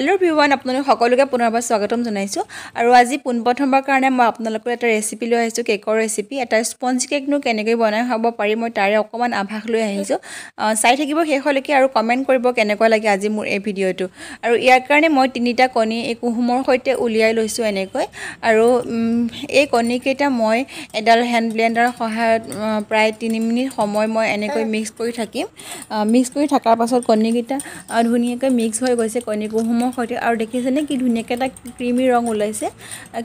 hello' ভিউৱান আপোনালোক সকলোকে পুনৰবাৰ স্বাগতম জনাইছোঁ আৰু আজি পোনপ্ৰথমবাৰ কাৰণে মই আপোনালোকৰ এটা ৰেচিপি লৈ আহিছোঁ কেকৰ ৰেচিপি এটা স্পঞ্জ কেকনো কেনেকৈ বনাই খাব পাৰি মই তাৰে অকণমান আভাস লৈ আহিছোঁ চাই থাকিব শেষলৈকে আৰু কমেণ্ট কৰিব কেনেকুৱা লাগে আজি মোৰ এই ভিডিঅ'টো আৰু ইয়াৰ কাৰণে মই তিনিটা কণী এই কুহুমৰ সৈতে উলিয়াই লৈছোঁ এনেকৈ আৰু এই কণীকেইটা মই এডাল হেণ্ড ব্লেণ্ডাৰৰ সহায়ত প্ৰায় তিনি মিনিট সময় মই এনেকৈ মিক্স কৰি থাকিম মিক্স কৰি থকাৰ পাছত কণীকেইটা ধুনীয়াকৈ মিক্স হৈ গৈছে কণী কুহুমৰ ৰঙৰ সৈতে আৰু দেখিছেনে কি ধুনীয়াকৈ এটা ক্ৰিমি ৰং ওলাইছে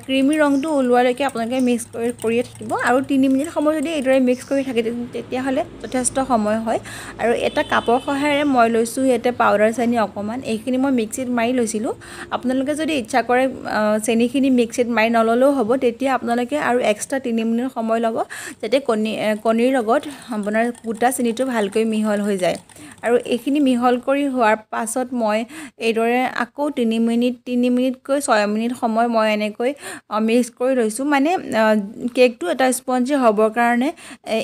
ক্ৰিমি ৰংটো ওলোৱালৈকে আপোনালোকে মিক্স কৰি কৰিয়ে থাকিব আৰু তিনি মিনিট সময় যদি এইদৰে মিক্স কৰি থাকে তেতিয়াহ'লে যথেষ্ট সময় হয় আৰু এটা কাপৰ সহায়েৰে মই লৈছোঁ ইয়াতে পাউদাৰ চেনি অকণমান এইখিনি মই মিক্সিত মাৰি লৈছিলোঁ আপোনালোকে যদি ইচ্ছা কৰে চেনিখিনি মিক্সিত মাৰি নল'লেও হ'ব তেতিয়া আপোনালোকে আৰু এক্সট্ৰা তিনি মিনিট সময় ল'ব যাতে কণী কণীৰ লগত আপোনাৰ গোটা চেনিটো ভালকৈ মিহল হৈ যায় আৰু এইখিনি মিহল কৰি হোৱাৰ পাছত মই এইদৰে আকৌ তিনি মিনিট তিনি মিনিটকৈ ছয় মিনিট সময় মই এনেকৈ মিক্স কৰি লৈছোঁ মানে কেকটো এটা স্পঞ্জি হ'বৰ কাৰণে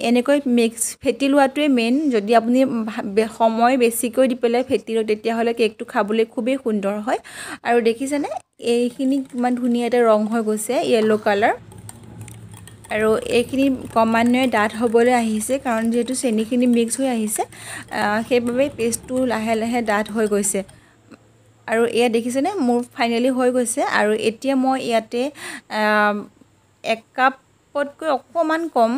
এনেকৈ মিক্স ফেটি লোৱাটোৱে মেইন যদি আপুনি সময় বেছিকৈ দি পেলাই ফেটি লওঁ তেতিয়াহ'লে কেকটো খাবলৈ খুবেই সুন্দৰ হয় আৰু দেখিছেনে এইখিনি কিমান ধুনীয়া এটা ৰং হৈ গৈছে য়েল্ল' কালাৰ আৰু এইখিনি ক্ৰমান্বয়ে ডাঠ হ'বলৈ আহিছে কাৰণ যিহেতু চেনিখিনি মিক্স হৈ আহিছে সেইবাবে পেষ্টটো লাহে লাহে ডাঠ হৈ গৈছে আৰু এয়া দেখিছেনে মোৰ ফাইনেলি হৈ গৈছে আৰু এতিয়া মই ইয়াতে এক কাপতকৈ অকণমান কম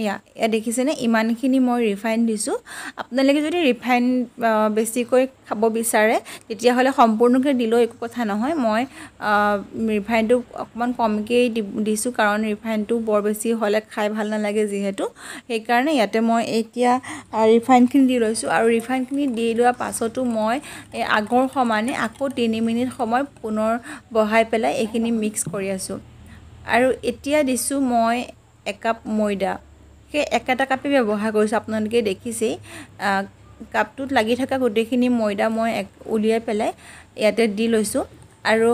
এয়া ইয়াত দেখিছেনে ইমানখিনি মই ৰিফাইন দিছোঁ আপোনালোকে যদি ৰিফাইন বেছিকৈ খাব বিচাৰে তেতিয়াহ'লে সম্পূৰ্ণকৈ দিলেও একো কথা নহয় মই ৰিফাইনটো অকণমান কমকেই দিছোঁ কাৰণ ৰিফাইনটো বৰ বেছি হ'লে খাই ভাল নালাগে যিহেতু সেইকাৰণে ইয়াতে মই এতিয়া ৰিফাইণ্ডখিনি দি লৈছোঁ আৰু ৰিফাইনখিনি দি লোৱাৰ পাছতো মই এই আগৰ সমানে আকৌ তিনি মিনিট সময় পুনৰ বহাই পেলাই এইখিনি মিক্স কৰি আছোঁ আৰু এতিয়া দিছোঁ মই একাপ ময়দা সেই একেটা কাপে ব্যৱহাৰ কৰিছোঁ আপোনালোকে দেখিছেই কাপটোত লাগি থকা গোটেইখিনি ময়দা মই উলিয়াই পেলাই ইয়াতে দি লৈছোঁ আৰু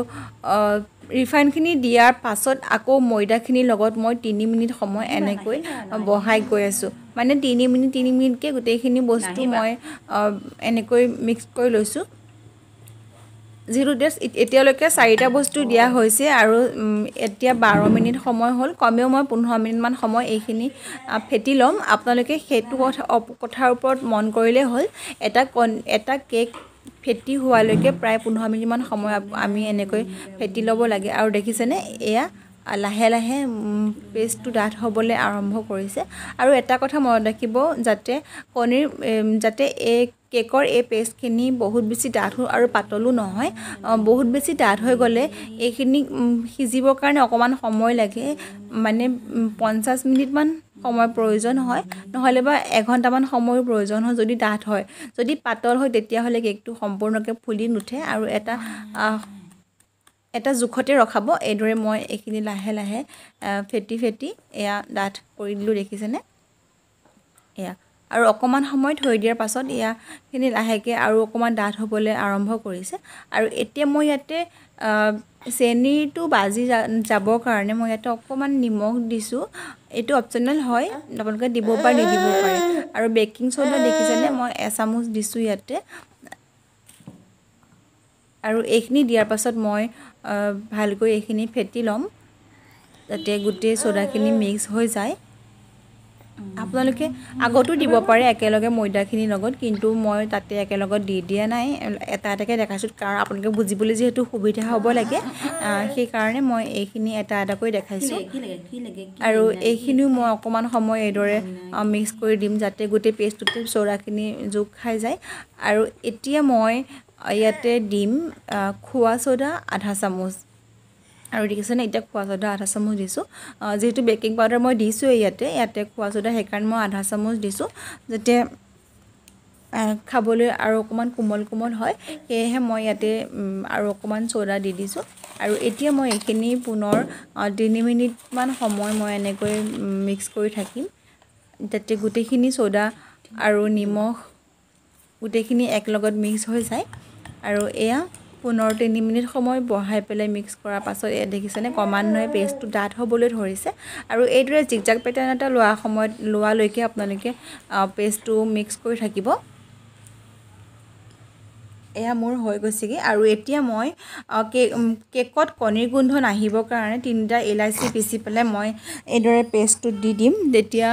ৰিফাইনখিনি দিয়াৰ পাছত আকৌ ময়দাখিনিৰ লগত মই তিনি মিনিট সময় এনেকৈ বহাই গৈ আছোঁ মানে তিনি মিনিট তিনি মিনিটকৈ গোটেইখিনি বস্তু মই এনেকৈ মিক্স কৰি লৈছোঁ জিৰ' ডেজ এতিয়ালৈকে চাৰিটা বস্তু দিয়া হৈছে আৰু এতিয়া বাৰ মিনিট সময় হ'ল কমেও মই পোন্ধৰ মিনিটমান সময় এইখিনি ফেটি ল'ম আপোনালোকে সেইটো কথা কথাৰ ওপৰত মন কৰিলে হ'ল এটা এটা কেক ফেটি হোৱালৈকে প্ৰায় পোন্ধৰ মিনিটমান সময় আমি এনেকৈ ফেটি ল'ব লাগে আৰু দেখিছেনে এয়া লাহে লাহে পেষ্টটো ডাঠ হ'বলৈ আৰম্ভ কৰিছে আৰু এটা কথা মনত ৰাখিব যাতে কণীৰ যাতে এই কেকৰ এই পেষ্টখিনি বহুত বেছি ডাঠো আৰু পাতলো নহয় বহুত বেছি ডাঠ হৈ গ'লে এইখিনি সিজিবৰ কাৰণে অকণমান সময় লাগে মানে পঞ্চাছ মিনিটমান সময় প্ৰয়োজন হয় নহ'লে বা এঘণ্টামান সময়ৰ প্ৰয়োজন হয় যদি ডাঠ হয় যদি পাতল হয় তেতিয়াহ'লে কেকটো সম্পূৰ্ণকৈ ফুলি নুঠে আৰু এটা এটা জোখতে ৰখাব এইদৰে মই এইখিনি লাহে লাহে ফেটি ফেটি এয়া ডাঠ কৰি দিলোঁ দেখিছেনে এয়া আৰু অকণমান সময় থৈ দিয়াৰ পাছত ইয়াখিনি লাহেকৈ আৰু অকণমান ডাঠ হ'বলৈ আৰম্ভ কৰিছে আৰু এতিয়া মই ইয়াতে চেনীটো বাজি যাবৰ কাৰণে মই ইয়াতে অকণমান নিমখ দিছোঁ এইটো অপচনেল হয় আপোনালোকে দিব পাৰে নিদিব পাৰে আৰু বেকিং চ'ডা দেখিছেনে মই এচামুচ দিছোঁ ইয়াতে আৰু এইখিনি দিয়াৰ পাছত মই ভালকৈ এইখিনি ফেটি ল'ম যাতে গোটেই চ'ডাখিনি মিক্স হৈ যায় আপোনালোকে আগতো দিব পাৰে একেলগে ময়দাখিনিৰ লগত কিন্তু মই তাতে একেলগত দি দিয়া নাই এটা এটাকৈ দেখাইছোঁ কাৰণ আপোনালোকে বুজিবলৈ যিহেতু সুবিধা হ'ব লাগে সেইকাৰণে মই এইখিনি এটা এটাকৈ দেখাইছোঁ আৰু এইখিনিও মই অকণমান সময় এইদৰে মিক্স কৰি দিম যাতে গোটেই পেষ্টটোতে চৌৰাখিনি জোখ খাই যায় আৰু এতিয়া মই ইয়াতে দিম খোৱা চ'দা আধা চামুচ আৰু দেখিছেনে এতিয়া খোৱা চোদা আধা চামুচ দিছোঁ যিহেতু বেকিং পাউডাৰ মই দিছোঁ ইয়াতে ইয়াতে খোৱা চোদা সেইকাৰণে মই আধা চামুচ দিছোঁ যাতে খাবলৈ আৰু অকণমান কোমল কোমল হয় সেয়েহে মই ইয়াতে আৰু অকণমান চ'দা দি দিছোঁ আৰু এতিয়া মই এইখিনি পুনৰ তিনি মিনিটমান সময় মই এনেকৈ মিক্স কৰি থাকিম যাতে গোটেইখিনি চ'দা আৰু নিমখ গোটেইখিনি একেলগত মিক্স হৈ যায় আৰু এয়া পুনৰ তিনি মিনিট সময় বহাই পেলাই মিক্স কৰাৰ পাছত দেখিছেনে ক্ৰমান্বয়ে পেষ্টটো ডাঠ হ'বলৈ ধৰিছে আৰু এইদৰে জিকজাক পেটাৰ্ণ এটা লোৱা সময়ত লোৱালৈকে আপোনালোকে পেষ্টটো মিক্স কৰি থাকিব এয়া মোৰ হৈ গৈছেগৈ আৰু এতিয়া মই কেক কেকত কণীৰ গোন্ধ নাহিবৰ কাৰণে তিনিটা এলাইচি পিচি পেলাই মই এইদৰে পেষ্টটো দি দিম তেতিয়া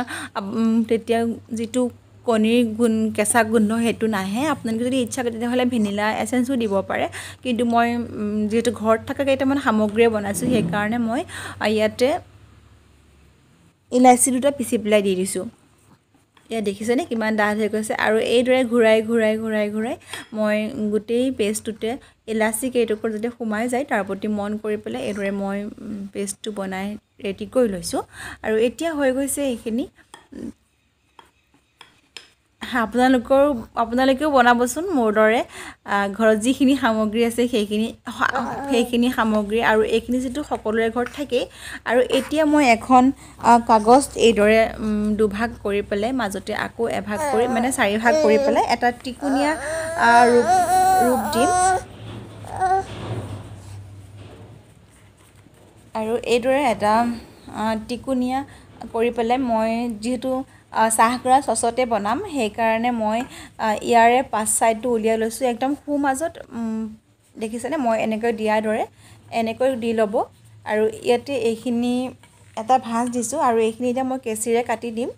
তেতিয়া যিটো কণীৰ গোন্ধ কেঁচা গোন্ধ সেইটো নাহে আপোনালোকে যদি ইচ্ছা কৰে তেতিয়াহ'লে ভেনিলা এচেঞ্চো দিব পাৰে কিন্তু মই যিহেতু ঘৰত থকা কেইটামান সামগ্ৰীয়ে বনাইছোঁ সেইকাৰণে মই ইয়াতে ইলাচি দুটা পিচি পেলাই দি দিছোঁ ইয়াত দেখিছেনে কিমান ডাঠ হৈ গৈছে আৰু এইদৰে ঘূৰাই ঘূৰাই ঘূৰাই ঘূৰাই মই গোটেই পেষ্টটোতে ইলাচি কেইটুকুৰ যদি সোমাই যায় তাৰ প্ৰতি মন কৰি পেলাই এইদৰে মই পেষ্টটো বনাই ৰেডি কৰি লৈছোঁ আৰু এতিয়া হৈ গৈছে এইখিনি আপোনালোকৰ আপোনালোকেও বনাবচোন মোৰ দৰে ঘৰত যিখিনি সামগ্ৰী আছে সেইখিনি সেইখিনি সামগ্ৰী আৰু এইখিনি যিটো সকলোৰে ঘৰত থাকেই আৰু এতিয়া মই এখন কাগজ এইদৰে দুভাগ কৰি পেলাই মাজতে আকৌ এভাগ কৰি মানে চাৰিভাগ কৰি পেলাই এটা টিকুনীয়া ৰূপ ৰূপ দিম আৰু এইদৰে এটা টিকুনীয়া কৰি পেলাই মই যিহেতু চাহগুড়া চচতে বনাম সেইকাৰণে মই ইয়াৰে পাঁচ ছাইডটো উলিয়াই লৈছোঁ একদম সোঁ মাজত দেখিছেনে মই এনেকৈ দিয়াৰ দৰে এনেকৈ দি ল'ব আৰু ইয়াতে এইখিনি এটা ভাঁজ দিছোঁ আৰু এইখিনি এতিয়া মই কেঁচিৰে কাটি দিম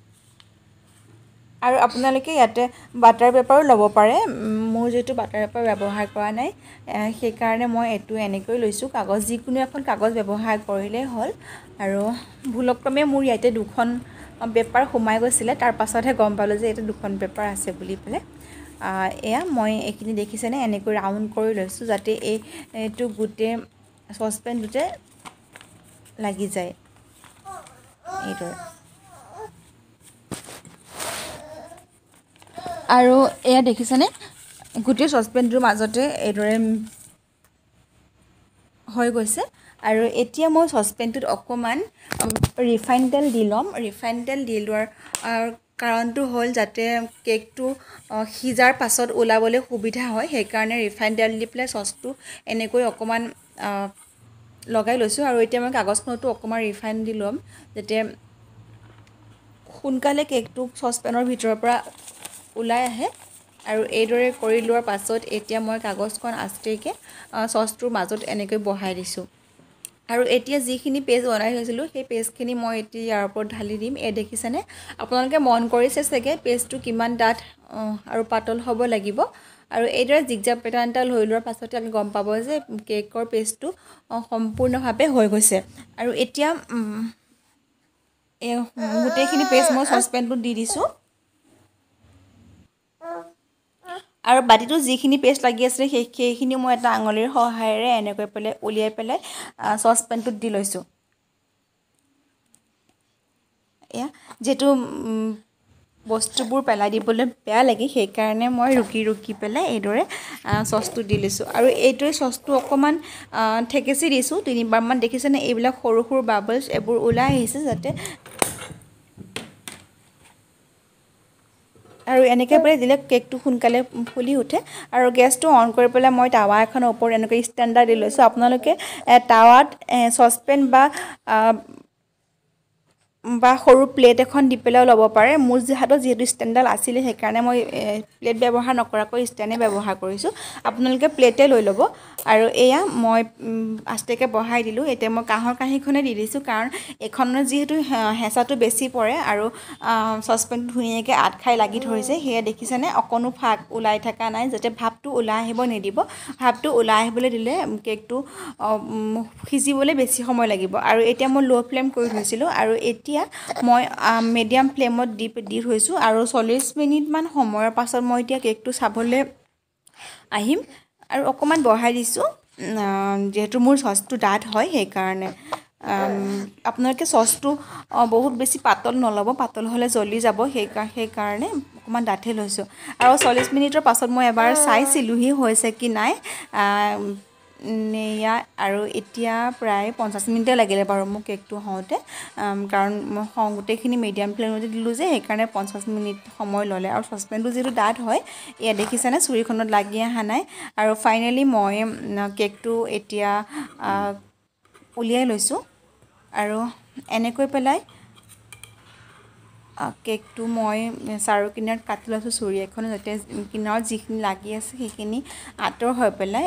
আৰু আপোনালোকে ইয়াতে বাটাৰ পেপাৰো ল'ব পাৰে মোৰ যিহেতু বাটাৰ পেপাৰ ব্যৱহাৰ কৰা নাই সেইকাৰণে মই এইটো এনেকৈ লৈছোঁ কাগজ যিকোনো এখন কাগজ ব্যৱহাৰ কৰিলেই হ'ল আৰু ভুলক্ৰমে মোৰ ইয়াতে দুখন পেপাৰ সোমাই গৈছিলে তাৰপাছতহে গম পালোঁ যে এইটো দুখন পেপাৰ আছে বুলি পেলাই এয়া মই এইখিনি দেখিছেনে এনেকৈ ৰাউণ্ড কৰি লৈছোঁ যাতে এই এইটো গোটেই চচপেনটোতে লাগি যায় এইদৰে আৰু এয়া দেখিছেনে গোটেই চচপেনটোৰ মাজতে এইদৰে হৈ গৈছে আৰু এতিয়া মই চচপেনটোত অকণমান ৰিফাইন তেল দি ল'ম ৰিফাইন তেল দি লোৱাৰ কাৰণটো হ'ল যাতে কেকটো সিজাৰ পাছত ওলাবলৈ সুবিধা হয় সেইকাৰণে ৰিফাইন তেল দি পেলাই চচটো এনেকৈ অকণমান লগাই লৈছোঁ আৰু এতিয়া মই কাগজখনতো অকণমান ৰিফাইন দি ল'ম যাতে সোনকালে কেকটো চচপেনৰ ভিতৰৰ পৰা ওলাই আহে আৰু এইদৰে কৰি লোৱাৰ পাছত এতিয়া মই কাগজখন আছিকৈ চচটোৰ মাজত এনেকৈ বহাই দিছোঁ আৰু এতিয়া যিখিনি পেজ বনাই থৈছিলোঁ সেই পেজখিনি মই এতিয়া ইয়াৰ ওপৰত ঢালি দিম এই দেখিছেনে আপোনালোকে মন কৰিছে চাগে পেজটো কিমান ডাঠ আৰু পাতল হ'ব লাগিব আৰু এইদৰে জিকজাপ পেটাৰ্ণ এটা লৈ লোৱাৰ পাছতে আমি গম পাব যে কেকৰ পেজটো সম্পূৰ্ণভাৱে হৈ গৈছে আৰু এতিয়া গোটেইখিনি পেজ মই চচপেনটোত দি দিছোঁ আৰু বাতিটো যিখিনি পেষ্ট লাগি আছিলে সেই সেইখিনি মই এটা আঙুলিৰ সহায়েৰে এনেকৈ পেলাই উলিয়াই পেলাই চচপেনটোত দি লৈছোঁ এয়া যিহেতু বস্তুবোৰ পেলাই দিবলৈ বেয়া লাগে সেইকাৰণে মই ৰুকি ৰুকি পেলাই এইদৰে চচটো দি লৈছোঁ আৰু এইদৰে চচটো অকণমান ঠেকেচি দিছোঁ তিনিবাৰমান দেখিছেনে এইবিলাক সৰু সৰু বাবলছ এইবোৰ ওলাই আহিছে যাতে আৰু এনেকৈ পেলাই দিলে কেকটো সোনকালে ফুলি উঠে আৰু গেছটো অন কৰি পেলাই মই টাৱা এখনৰ ওপৰত এনেকৈ ষ্টেণ্ডাৰ্ড দি লৈছোঁ আপোনালোকে টাৱাত চচপেন বা বা সৰু প্লেট এখন দি পেলাইও ল'ব পাৰে মোৰ যিহেতু যিহেতু ষ্টেণ্ডডাল আছিলে সেইকাৰণে মই প্লেট ব্যৱহাৰ নকৰাকৈ ষ্টেণ্ডে ব্যৱহাৰ কৰিছোঁ আপোনালোকে প্লেটে লৈ ল'ব আৰু এয়া মই আষ্টেকৈ বহাই দিলোঁ এতিয়া মই কাঁহৰ কাঁহীখনে দি দিছোঁ কাৰণ এইখনৰ যিহেতু হেঁচাটো বেছি পৰে আৰু চচপেন ধুনীয়াকৈ আঠ খাই লাগি ধৰিছে সেয়া দেখিছেনে অকণো ফাঁক ওলাই থকা নাই যাতে ভাপটো ওলাই আহিব নিদিব ভাপটো ওলাই আহিবলৈ দিলে কেকটো সিজিবলৈ বেছি সময় লাগিব আৰু এতিয়া মই ল' ফ্লেম কৰি থৈছিলোঁ আৰু এতিয়া এতিয়া মই মিডিয়াম ফ্লেমত দি দি থৈছোঁ আৰু চল্লিছ মিনিটমান সময়ৰ পাছত মই এতিয়া কেকটো চাবলৈ আহিম আৰু অকণমান বঢ়াই দিছোঁ যিহেতু মোৰ চচটো ডাঠ হয় সেইকাৰণে আপোনালোকে চচটো বহুত বেছি পাতল নল'ব পাতল হ'লে জ্বলি যাব সেইকা সেইকাৰণে অকণমান ডাঠে লৈছোঁ আৰু চল্লিছ মিনিটৰ পাছত মই এবাৰ চাইছিলোঁহি হৈছে কি নাই নেয়া আৰু এতিয়া প্ৰায় পঞ্চাছ মিনিটে লাগিলে বাৰু মোৰ কেকটো হওঁতে কাৰণ মই হওঁ গোটেইখিনি মিডিয়াম ফ্লেমতে দিলোঁ যে সেইকাৰণে পঞ্চাছ মিনিট সময় ল'লে আৰু চচপেনটো যিটো ডাঠ হয় এয়া দেখিছেনে চুৰিখনত লাগি অহা নাই আৰু ফাইনেলি মই কেকটো এতিয়া উলিয়াই লৈছোঁ আৰু এনেকৈ পেলাই কেকটো মই চাৰো কিনাৰত কাটি লৈছোঁ চুৰি এখন যাতে কিনাৰত যিখিনি লাগি আছে সেইখিনি আঁতৰ হৈ পেলাই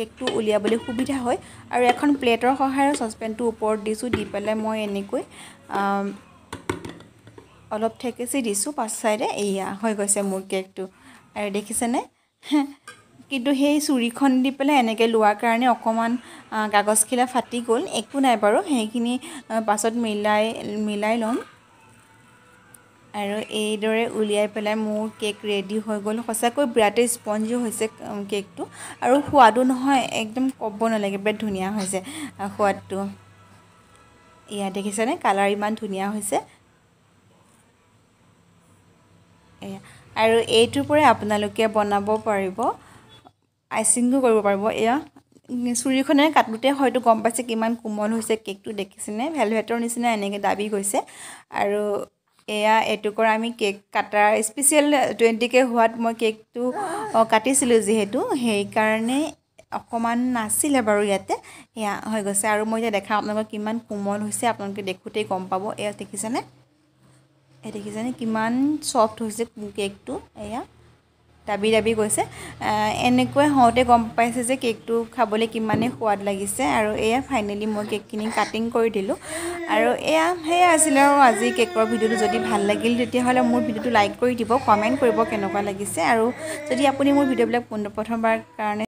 কেকটো উলিয়াবলৈ সুবিধা হয় আৰু এখন প্লেটৰ সহায়ত চচপেনটো ওপৰত দিছোঁ দি পেলাই মই এনেকৈ অলপ ঠেকেচি দিছোঁ পাছ চাইডে এয়া হৈ গৈছে মোৰ কেকটো আৰু দেখিছেনে কিন্তু সেই চুৰিখন দি পেলাই এনেকৈ লোৱাৰ কাৰণে অকণমান কাগজখিলা ফাটি গ'ল একো নাই বাৰু সেইখিনি পাছত মিলাই মিলাই ল'ম আৰু এইদৰে উলিয়াই পেলাই মোৰ কেক ৰেডি হৈ গ'ল সঁচাকৈ বিৰাটেই স্পঞ্জো হৈছে কেকটো আৰু সোৱাদো নহয় একদম ক'ব নালাগে বিৰাট ধুনীয়া হৈছে সোৱাদটো ইয়াত দেখিছেনে কালাৰ ইমান ধুনীয়া হৈছে এয়া আৰু এইটোৰ পৰাই আপোনালোকে বনাব পাৰিব আইচিঙো কৰিব পাৰিব এয়া চুৰিখনে কাটোতে হয়তো গম পাইছে কিমান কোমল হৈছে কেকটো দেখিছেনে ভেলভেটৰ নিচিনা এনেকৈ দাবি গৈছে আৰু এয়া এইটো কৰা আমি কেক কাটাৰ স্পেচিয়েল টুৱেণ্টি কে হোৱাত মই কেকটো কাটিছিলোঁ যিহেতু সেইকাৰণে অকণমান নাছিলে বাৰু ইয়াতে সেয়া হৈ গৈছে আৰু মই এতিয়া দেখা আপোনালোকৰ কিমান কোমল হৈছে আপোনালোকে দেখোঁতেই গম পাব এয়া দেখিছেনে এই দেখিছেনে কিমান চফ্ট হৈছে কেকটো এয়া দাবি দাবি কৈছে এনেকৈ হওঁতে গম পাইছে যে কেকটো খাবলৈ কিমানে সোৱাদ লাগিছে আৰু এয়া ফাইনেলি মই কেকখিনি কাটিং কৰি দিলোঁ আৰু এয়া সেয়া আছিলে আৰু আজি কেকৰ ভিডিঅ'টো যদি ভাল লাগিল তেতিয়াহ'লে মোৰ ভিডিঅ'টো লাইক কৰি দিব কমেণ্ট কৰিব কেনেকুৱা লাগিছে আৰু যদি আপুনি মোৰ ভিডিঅ'বিলাক পোন প্ৰথমবাৰ কাৰণে